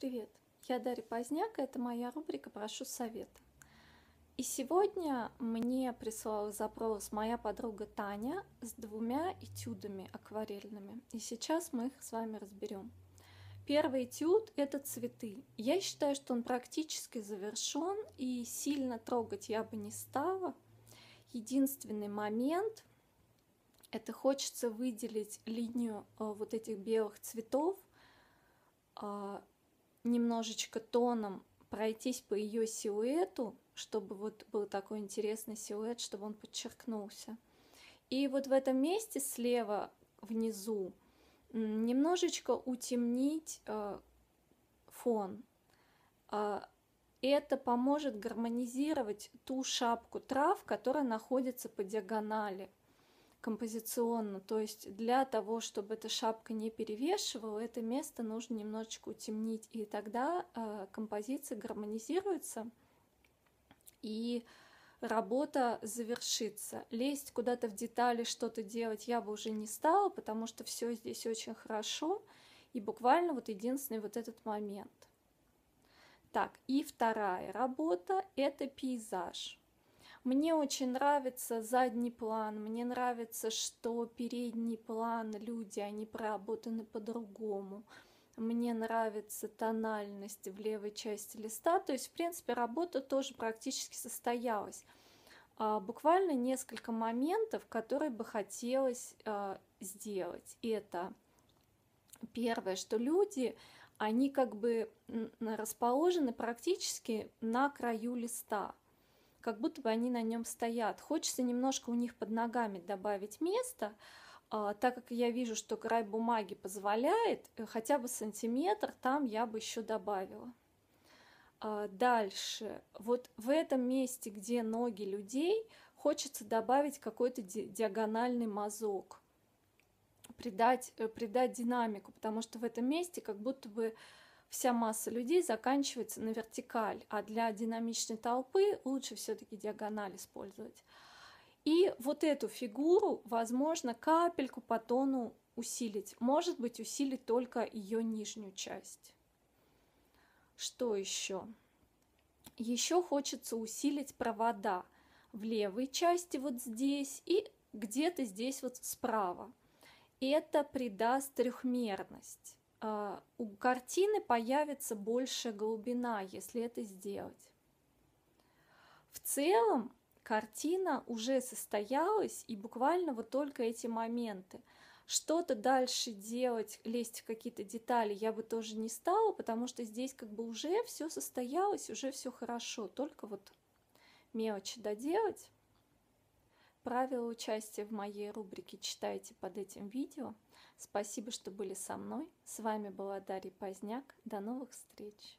Привет, я Дарья Поздняк, это моя рубрика «Прошу совета». И сегодня мне прислала запрос моя подруга Таня с двумя этюдами акварельными. И сейчас мы их с вами разберем. Первый этюд – это цветы. Я считаю, что он практически завершен, и сильно трогать я бы не стала. Единственный момент – это хочется выделить линию э, вот этих белых цветов, а, немножечко тоном пройтись по ее силуэту, чтобы вот был такой интересный силуэт, чтобы он подчеркнулся. И вот в этом месте слева внизу немножечко утемнить э, фон. Э, это поможет гармонизировать ту шапку трав, которая находится по диагонали композиционно. То есть для того, чтобы эта шапка не перевешивала, это место нужно немножечко утемнить, и тогда э, композиция гармонизируется, и работа завершится. Лезть куда-то в детали, что-то делать я бы уже не стала, потому что все здесь очень хорошо, и буквально вот единственный вот этот момент. Так, и вторая работа – это пейзаж. Мне очень нравится задний план, мне нравится, что передний план люди, они проработаны по-другому. Мне нравится тональность в левой части листа, то есть, в принципе, работа тоже практически состоялась. А, буквально несколько моментов, которые бы хотелось а, сделать. Это первое, что люди, они как бы расположены практически на краю листа – как будто бы они на нем стоят. Хочется немножко у них под ногами добавить место, а, так как я вижу, что край бумаги позволяет, э, хотя бы сантиметр там я бы еще добавила. А, дальше, вот в этом месте, где ноги людей, хочется добавить какой-то диагональный мазок, придать, э, придать динамику, потому что в этом месте как будто бы вся масса людей заканчивается на вертикаль, а для динамичной толпы лучше все-таки диагональ использовать. И вот эту фигуру, возможно, капельку по тону усилить. Может быть, усилить только ее нижнюю часть. Что еще? Еще хочется усилить провода в левой части вот здесь и где-то здесь вот справа. Это придаст трехмерность. А, у картины появится больше глубина, если это сделать. В целом картина уже состоялась, и буквально вот только эти моменты. Что-то дальше делать, лезть в какие-то детали я бы тоже не стала, потому что здесь как бы уже все состоялось, уже все хорошо, только вот мелочи доделать. Правила участия в моей рубрике читайте под этим видео. Спасибо, что были со мной. С вами была Дарья Поздняк. До новых встреч!